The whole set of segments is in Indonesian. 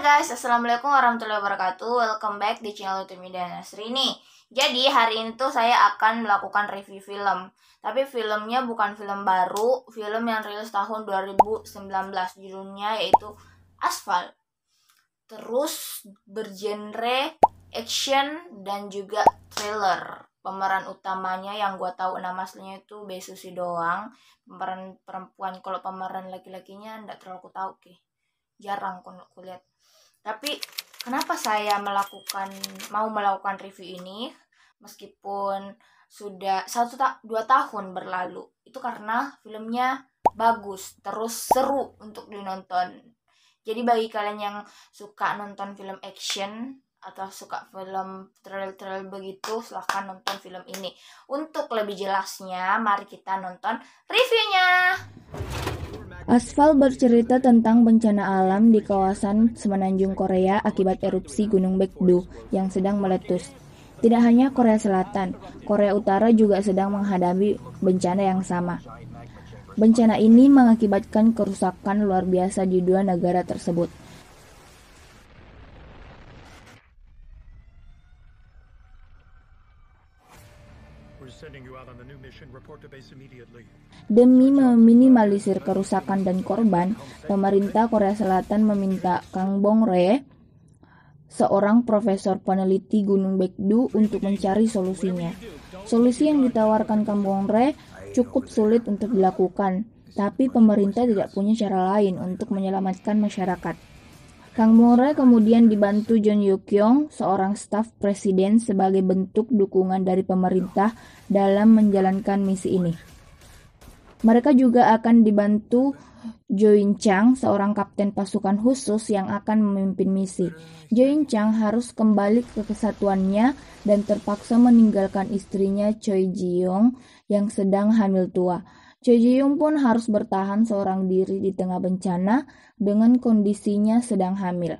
guys, Assalamualaikum warahmatullahi wabarakatuh Welcome back di channel Youtube Media Nasrini Jadi hari ini tuh saya akan melakukan review film Tapi filmnya bukan film baru Film yang rilis tahun 2019 Judulnya yaitu Asfal Terus bergenre action dan juga thriller pemeran utamanya yang gue tahu nama aslinya itu Besusi doang pemeran perempuan kalau pemeran laki-lakinya ndak terlalu tahu oke okay jarang aku lihat tapi kenapa saya melakukan mau melakukan review ini meskipun sudah satu ta dua tahun berlalu itu karena filmnya bagus terus seru untuk dinonton jadi bagi kalian yang suka nonton film action atau suka film thriller trail begitu silahkan nonton film ini untuk lebih jelasnya mari kita nonton reviewnya Asfal bercerita tentang bencana alam di kawasan semenanjung Korea akibat erupsi Gunung Baekdu yang sedang meletus. Tidak hanya Korea Selatan, Korea Utara juga sedang menghadapi bencana yang sama. Bencana ini mengakibatkan kerusakan luar biasa di dua negara tersebut. Demi meminimalisir kerusakan dan korban, pemerintah Korea Selatan meminta Kang Bong-re, seorang profesor peneliti Gunung Baekdu, untuk mencari solusinya. Solusi yang ditawarkan Kang Bong-re cukup sulit untuk dilakukan, tapi pemerintah tidak punya cara lain untuk menyelamatkan masyarakat. Kang Mure kemudian dibantu John Yukyong, seorang staf presiden sebagai bentuk dukungan dari pemerintah dalam menjalankan misi ini. Mereka juga akan dibantu Jo In Chang, seorang kapten pasukan khusus yang akan memimpin misi. Jo In Chang harus kembali ke kesatuannya dan terpaksa meninggalkan istrinya Choi Ji Yong yang sedang hamil tua. Young pun harus bertahan seorang diri di tengah bencana dengan kondisinya sedang hamil.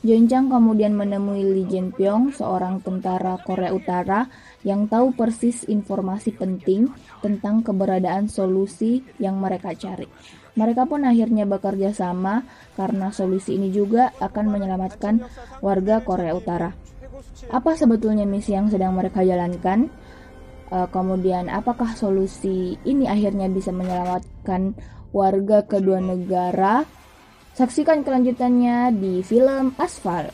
Jonjang kemudian menemui Lee Jin Pyong, seorang tentara Korea Utara yang tahu persis informasi penting tentang keberadaan solusi yang mereka cari. Mereka pun akhirnya bekerja sama karena solusi ini juga akan menyelamatkan warga Korea Utara. Apa sebetulnya misi yang sedang mereka jalankan? Eh, kemudian apakah solusi ini akhirnya bisa menyelamatkan warga kedua negara Saksikan kelanjutannya di film Asfal.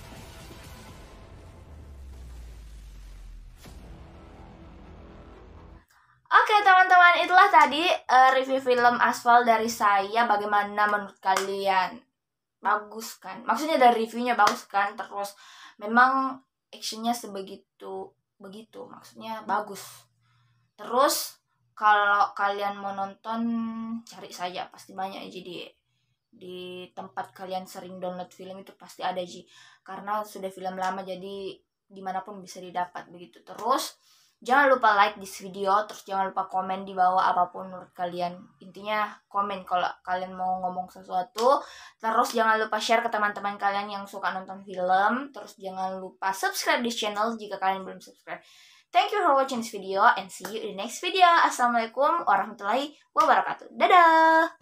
Oke teman-teman, itulah tadi uh, review film Asfal dari saya. Bagaimana menurut kalian? Bagus kan? Maksudnya dari reviewnya bagus kan? Terus memang actionnya sebegitu begitu, maksudnya bagus. Terus kalau kalian mau nonton, cari saja pasti banyak jadi di tempat kalian sering download film itu pasti ada sih karena sudah film lama jadi dimanapun bisa didapat begitu terus jangan lupa like di video terus jangan lupa komen di bawah apapun menurut kalian intinya komen kalau kalian mau ngomong sesuatu terus jangan lupa share ke teman-teman kalian yang suka nonton film terus jangan lupa subscribe di channel jika kalian belum subscribe thank you for watching this video and see you in the next video assalamualaikum warahmatullahi wabarakatuh dadah